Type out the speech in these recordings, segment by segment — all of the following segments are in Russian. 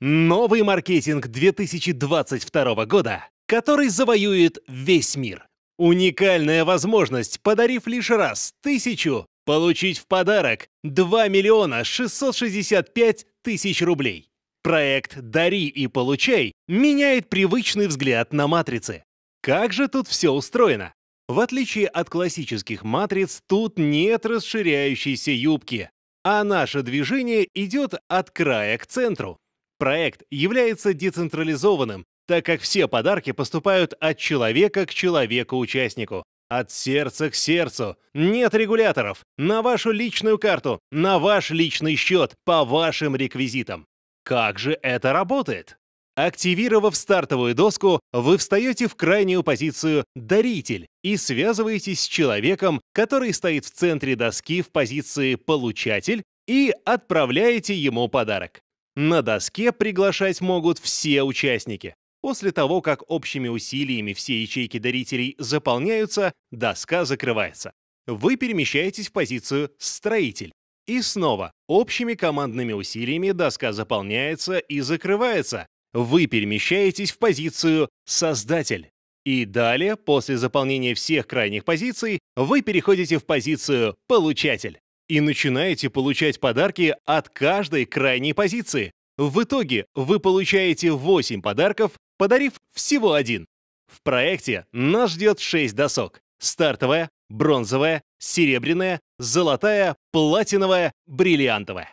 Новый маркетинг 2022 года, который завоюет весь мир. Уникальная возможность, подарив лишь раз тысячу, получить в подарок 2 миллиона 665 тысяч рублей. Проект «Дари и получай» меняет привычный взгляд на матрицы. Как же тут все устроено? В отличие от классических матриц, тут нет расширяющейся юбки, а наше движение идет от края к центру. Проект является децентрализованным, так как все подарки поступают от человека к человеку-участнику. От сердца к сердцу. Нет регуляторов. На вашу личную карту, на ваш личный счет, по вашим реквизитам. Как же это работает? Активировав стартовую доску, вы встаете в крайнюю позицию «даритель» и связываетесь с человеком, который стоит в центре доски в позиции «получатель» и отправляете ему подарок. На доске приглашать могут все участники. После того, как общими усилиями все ячейки дарителей заполняются, доска закрывается. Вы перемещаетесь в позицию «Строитель». И снова, общими командными усилиями доска заполняется и закрывается. Вы перемещаетесь в позицию «Создатель». И далее, после заполнения всех крайних позиций, вы переходите в позицию «Получатель» и начинаете получать подарки от каждой крайней позиции. В итоге вы получаете 8 подарков, подарив всего один. В проекте нас ждет 6 досок. Стартовая, бронзовая, серебряная, золотая, платиновая, бриллиантовая.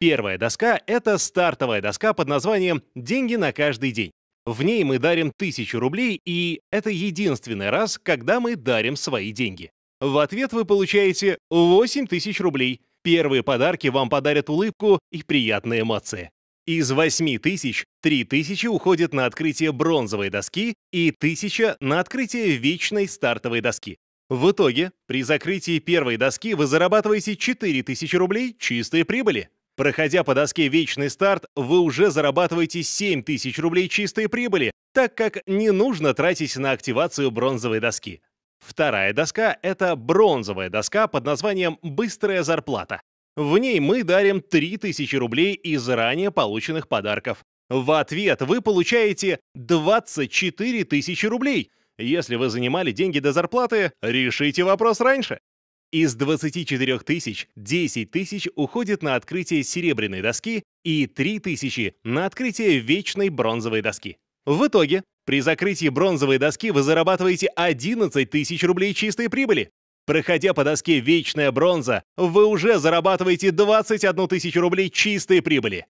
Первая доска — это стартовая доска под названием «Деньги на каждый день». В ней мы дарим 1000 рублей, и это единственный раз, когда мы дарим свои деньги. В ответ вы получаете 8 тысяч рублей. Первые подарки вам подарят улыбку и приятные эмоции. Из 8 тысяч 3 тысячи уходит на открытие бронзовой доски и 1000 на открытие вечной стартовой доски. В итоге, при закрытии первой доски вы зарабатываете 4000 рублей чистой прибыли. Проходя по доске «Вечный старт», вы уже зарабатываете 7000 рублей чистой прибыли, так как не нужно тратить на активацию бронзовой доски. Вторая доска — это бронзовая доска под названием «Быстрая зарплата». В ней мы дарим 3000 рублей из ранее полученных подарков. В ответ вы получаете 24 тысячи рублей. Если вы занимали деньги до зарплаты, решите вопрос раньше. Из 24 тысяч 10 тысяч уходит на открытие серебряной доски и 3 тысячи на открытие вечной бронзовой доски. В итоге, при закрытии бронзовой доски вы зарабатываете 11 тысяч рублей чистой прибыли. Проходя по доске «Вечная бронза», вы уже зарабатываете 21 тысячу рублей чистой прибыли.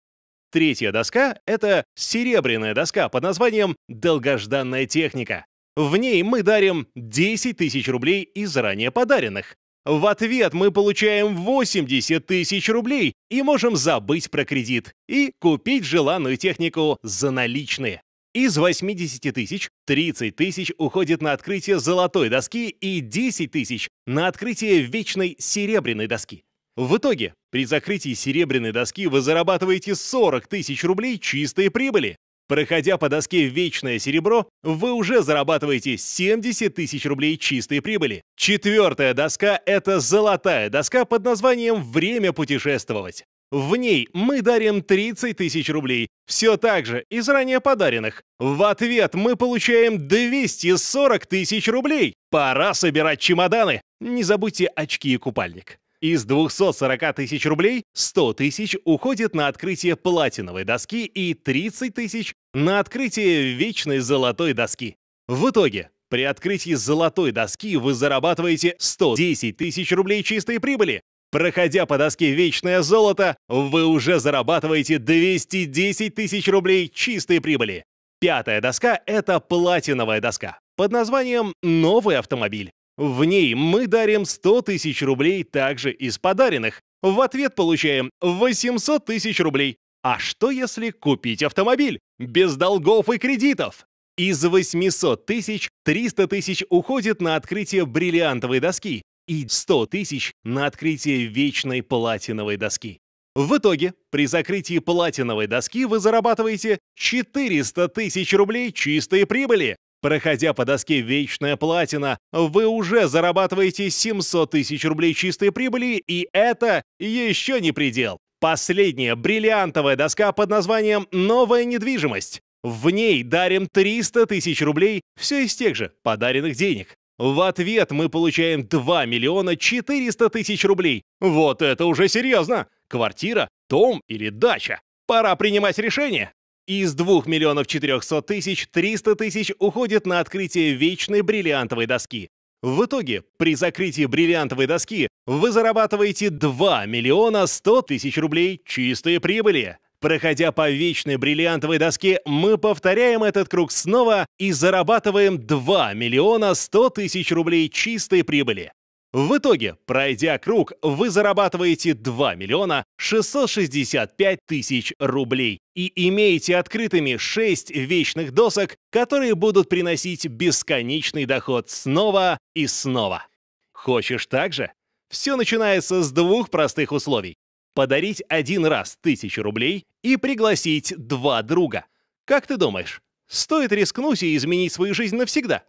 Третья доска — это серебряная доска под названием «Долгожданная техника». В ней мы дарим 10 тысяч рублей из ранее подаренных. В ответ мы получаем 80 тысяч рублей и можем забыть про кредит и купить желанную технику за наличные. Из 80 тысяч 30 тысяч уходит на открытие золотой доски и 10 тысяч на открытие вечной серебряной доски. В итоге, при закрытии серебряной доски вы зарабатываете 40 тысяч рублей чистой прибыли. Проходя по доске «Вечное серебро», вы уже зарабатываете 70 тысяч рублей чистой прибыли. Четвертая доска — это золотая доска под названием «Время путешествовать». В ней мы дарим 30 тысяч рублей, все так же из ранее подаренных. В ответ мы получаем 240 тысяч рублей. Пора собирать чемоданы. Не забудьте очки и купальник. Из 240 тысяч рублей 100 тысяч уходит на открытие платиновой доски и 30 тысяч на открытие вечной золотой доски. В итоге при открытии золотой доски вы зарабатываете 110 тысяч рублей чистой прибыли, Проходя по доске «Вечное золото», вы уже зарабатываете 210 тысяч рублей чистой прибыли. Пятая доска — это платиновая доска под названием «Новый автомобиль». В ней мы дарим 100 тысяч рублей также из подаренных. В ответ получаем 800 тысяч рублей. А что если купить автомобиль? Без долгов и кредитов! Из 800 тысяч 300 тысяч уходит на открытие бриллиантовой доски, и 100 тысяч на открытие вечной платиновой доски. В итоге, при закрытии платиновой доски вы зарабатываете 400 тысяч рублей чистой прибыли. Проходя по доске «Вечная платина», вы уже зарабатываете 700 тысяч рублей чистой прибыли, и это еще не предел. Последняя бриллиантовая доска под названием «Новая недвижимость». В ней дарим 300 тысяч рублей все из тех же подаренных денег. В ответ мы получаем 2 миллиона 400 тысяч рублей. Вот это уже серьезно! Квартира, дом или дача? Пора принимать решение! Из 2 миллионов 400 тысяч 300 тысяч уходит на открытие вечной бриллиантовой доски. В итоге, при закрытии бриллиантовой доски вы зарабатываете 2 миллиона 100 тысяч рублей чистой прибыли. Проходя по вечной бриллиантовой доске, мы повторяем этот круг снова и зарабатываем 2 миллиона 100 тысяч рублей чистой прибыли. В итоге, пройдя круг, вы зарабатываете 2 миллиона 665 тысяч рублей и имеете открытыми 6 вечных досок, которые будут приносить бесконечный доход снова и снова. Хочешь так же? Все начинается с двух простых условий подарить один раз тысячу рублей и пригласить два друга. Как ты думаешь, стоит рискнуть и изменить свою жизнь навсегда?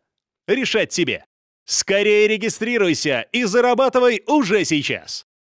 Решать тебе. Скорее регистрируйся и зарабатывай уже сейчас!